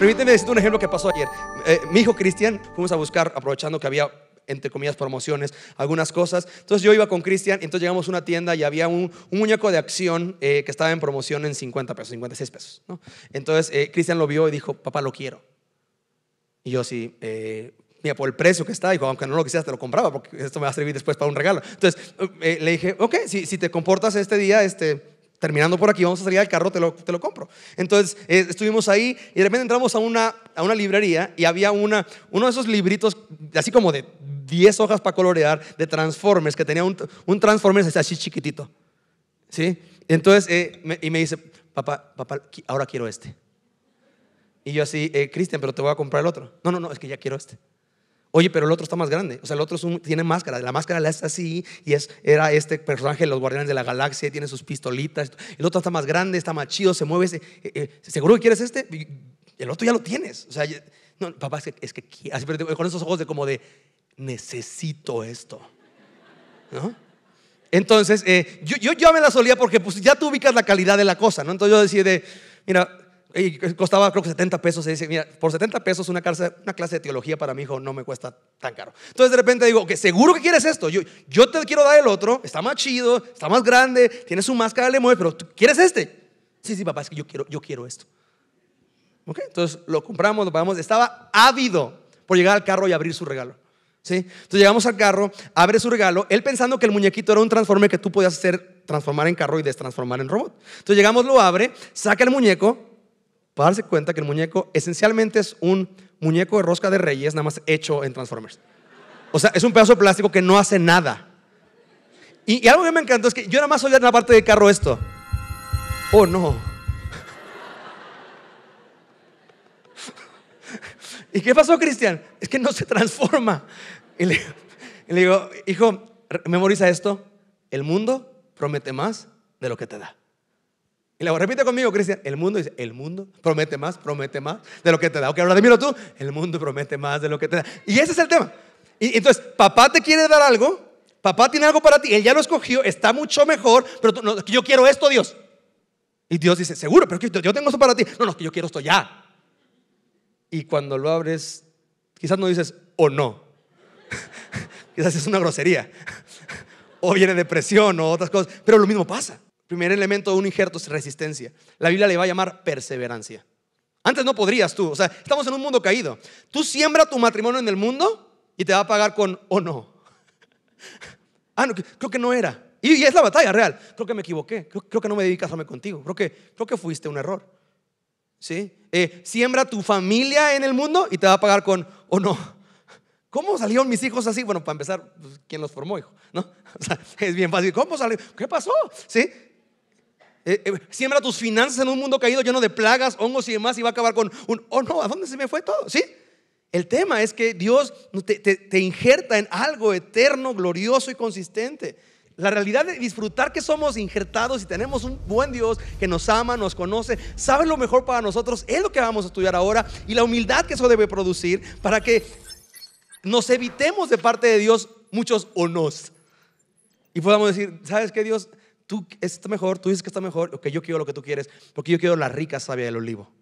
Permíteme decirte un ejemplo que pasó ayer. Eh, mi hijo Cristian, fuimos a buscar, aprovechando que había entre comillas, promociones, algunas cosas. Entonces yo iba con Cristian, entonces llegamos a una tienda y había un, muñeco de acción eh, que estaba en promoción en 50 pesos, 56 pesos. Entonces eh, Cristian lo vio y dijo, papá, lo quiero. Y yo sí, mira, por el precio que está, dijo, aunque no lo quisieras, te lo compraba, porque esto me va a servir después para un regalo. Entonces le dije, ok, si te comportas este día, este, terminando por aquí, vamos a salir al carro, te lo, te lo compro. Entonces eh, estuvimos ahí y de repente entramos a una, a una librería y había una, uno de esos libritos, así como de 10 hojas para colorear, de Transformers, que tenía un, un Transformers así chiquitito. ¿Sí? Entonces, eh, y me dice, papá, papá, ahora quiero este. Y yo así, eh, Cristian, pero te voy a comprar el otro. No, no, no, es que ya quiero este. Oye, pero el otro está más grande. O sea, el otro tiene máscara. La máscara la hace así y es, era este personaje de los Guardianes de la Galaxia. Tiene sus pistolitas. El otro está más grande, está más chido, se mueve. Eh, eh, ¿Seguro que quieres este? El otro ya lo tienes. O sea, no, papá, es que, es que así, pero con esos ojos de como de necesito esto. ¿No? Entonces, eh, yo, me la solía porque pues, ya tú ubicas la calidad de la cosa, ¿no? Entonces yo decía de, mira, y costaba creo que 70 pesos. Y dice, mira, por 70 pesos una clase, una clase de teología para mi hijo no me cuesta tan caro. Entonces de repente digo, que seguro que quieres esto. Yo, yo te quiero dar el otro, está más chido, está más grande, tiene su máscara, de mueve, pero quieres este? Sí, sí, papá, es que yo quiero, yo quiero esto. Entonces lo compramos, lo pagamos. Estaba ávido por llegar al carro y abrir su regalo. ¿Sí? Entonces llegamos al carro, abre su regalo, él pensando que el muñequito era un transforme que tú podías hacer transformar en carro y destransformar en robot. Entonces llegamos, lo abre, saca el muñeco, para darse cuenta que el muñeco esencialmente es un muñeco de rosca de reyes, nada más hecho en Transformers. O sea, es un pedazo de plástico que no hace nada. Y, algo que me encantó es que yo nada más oía en la parte de carro esto. Oh, no. ¿Y qué pasó, Cristian? Es que no se transforma. y le digo, hijo, memoriza esto. El mundo promete más de lo que te da. Y luego repite conmigo, Cristian, el mundo dice, el mundo promete más, promete más de lo que te da. Ok, ahora dímelo tú, el mundo promete más de lo que te da. Y ese es el tema. Y entonces, papá te quiere dar algo, papá tiene algo para ti, él ya lo escogió, está mucho mejor, pero yo quiero esto, Dios. Y Dios dice, seguro, pero yo tengo esto para ti. No, no, que yo quiero esto ya. Y cuando lo abres, quizás no dices, o no. quizás es una grosería. o viene depresión o otras cosas, pero lo mismo pasa primer elemento de un injerto es resistencia. La Biblia le va a llamar perseverancia. Antes no podrías tú, o sea, estamos en un mundo caído. Tú siembra tu matrimonio en el mundo y te va a pagar con o no. ah, no, creo que no era. Y, es la batalla real. Creo que me equivoqué. Creo, que no me a casarme contigo. Creo que, creo que fuiste un error. ¿Sí? Eh, siembra tu familia en el mundo y te va a pagar con o no. ¿Cómo salieron mis hijos así? Bueno, para empezar, pues, ¿quién los formó, hijo? ¿No? es bien fácil. ¿Cómo salieron? ¿Qué pasó? ¿Sí? Eh, eh, siembra tus finanzas en un mundo caído lleno de plagas, hongos y demás y va a acabar con un, oh no, ¿a dónde se me fue todo? ¿Sí? El tema es que Dios te, te, injerta en algo eterno, glorioso y consistente. La realidad de disfrutar que somos injertados y tenemos un buen Dios que nos ama, nos conoce, sabe lo mejor para nosotros, es lo que vamos a estudiar ahora y la humildad que eso debe producir para que nos evitemos de parte de Dios muchos o nos. Y podamos decir, ¿sabes qué Dios? tú, este mejor, tú dices que está mejor, que yo quiero lo que tú quieres, porque yo quiero la rica savia del olivo.